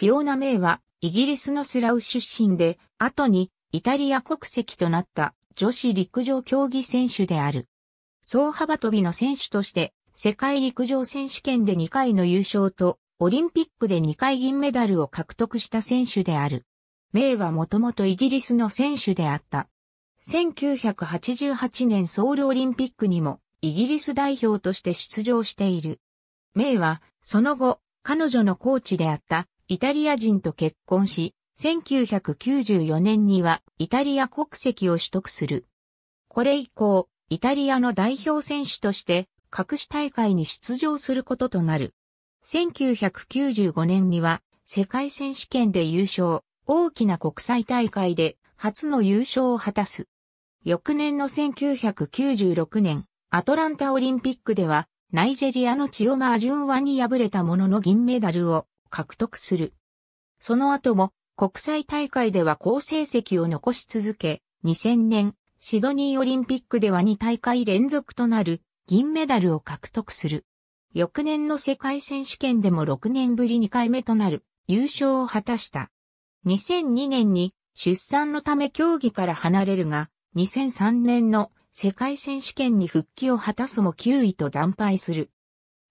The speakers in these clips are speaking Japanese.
フィオナ・メイは、イギリスのスラウ出身で、後に、イタリア国籍となった女子陸上競技選手である。総幅跳びの選手として、世界陸上選手権で2回の優勝と、オリンピックで2回銀メダルを獲得した選手である。メイはもともとイギリスの選手であった。1988年ソウルオリンピックにもイギリス代表として出場している。メイは、その後、彼女のコーチであったイタリア人と結婚し、1994年にはイタリア国籍を取得する。これ以降、イタリアの代表選手として各種大会に出場することとなる。1995年には世界選手権で優勝、大きな国際大会で初の優勝を果たす。翌年の1996年、アトランタオリンピックではナイジェリアのチオマージュンワに敗れたものの銀メダルを獲得する。その後も国際大会では好成績を残し続け、2000年シドニーオリンピックでは2大会連続となる銀メダルを獲得する。翌年の世界選手権でも6年ぶり2回目となる優勝を果たした。2002年に出産のため競技から離れるが、2003年の世界選手権に復帰を果たすも9位と惨敗する。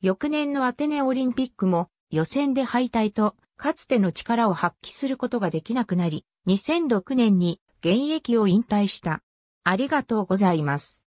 翌年のアテネオリンピックも予選で敗退と、かつての力を発揮することができなくなり、2006年に現役を引退した。ありがとうございます。